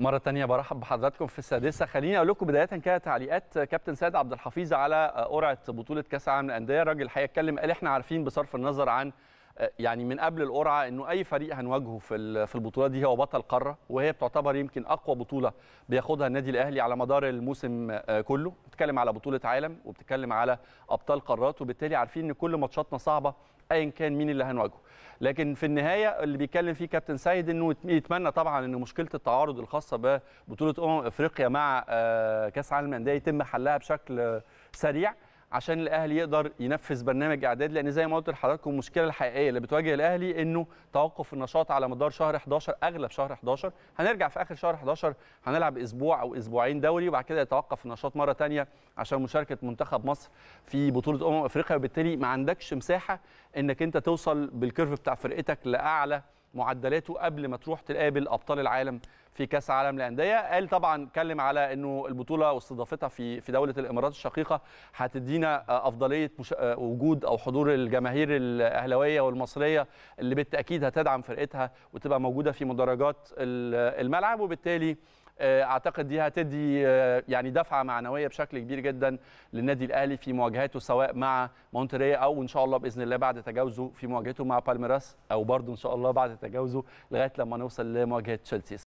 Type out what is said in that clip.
مره تانية برحب بحضراتكم في السادسه خليني اقول لكم بدايه كده تعليقات كابتن سيد عبد الحفيظ على قرعه بطوله كاس العالم للانديه الراجل الحقيقه اتكلم قال احنا عارفين بصرف النظر عن يعني من قبل القرعه انه اي فريق هنواجهه في في البطوله دي هو بطل قاره وهي بتعتبر يمكن اقوى بطوله بياخدها النادي الاهلي على مدار الموسم آه، كله بتتكلم على بطوله عالم وبتتكلم على ابطال قارات وبالتالي عارفين ان كل ماتشاتنا صعبه ايا كان مين اللي هنواجهه لكن في النهايه اللي بيتكلم فيه كابتن سيد انه يتمنى طبعا ان مشكله التعارض الخاصه ببطوله امم افريقيا مع آه، كاس عالم الانديه يتم حلها بشكل سريع عشان الاهلي يقدر ينفذ برنامج اعداد لان زي ما قلت لحضراتكم المشكله الحقيقيه اللي بتواجه الاهلي انه توقف النشاط على مدار شهر 11 اغلب شهر 11 هنرجع في اخر شهر 11 هنلعب اسبوع او اسبوعين دوري وبعد كده يتوقف النشاط مره ثانيه عشان مشاركه منتخب مصر في بطوله امم افريقيا وبالتالي ما عندكش مساحه انك انت توصل بالكيرف بتاع فرقتك لاعلى معدلاته قبل ما تروح تقابل ابطال العالم في كاس عالم الانديه قال طبعا اتكلم على انه البطوله واستضافتها في في دوله الامارات الشقيقه هتدينا افضليه وجود او حضور الجماهير الاهلاويه والمصريه اللي بالتاكيد هتدعم فرقتها وتبقى موجوده في مدرجات الملعب وبالتالي آه، اعتقد دي هتدي آه، يعني دفعه معنويه بشكل كبير جدا للنادي الاهلي في مواجهاته سواء مع مونتريا او ان شاء الله باذن الله بعد تجاوزه في مواجهته مع بالميراس او برضه ان شاء الله بعد تجاوزه لغايه لما نوصل لمواجهه تشيلسي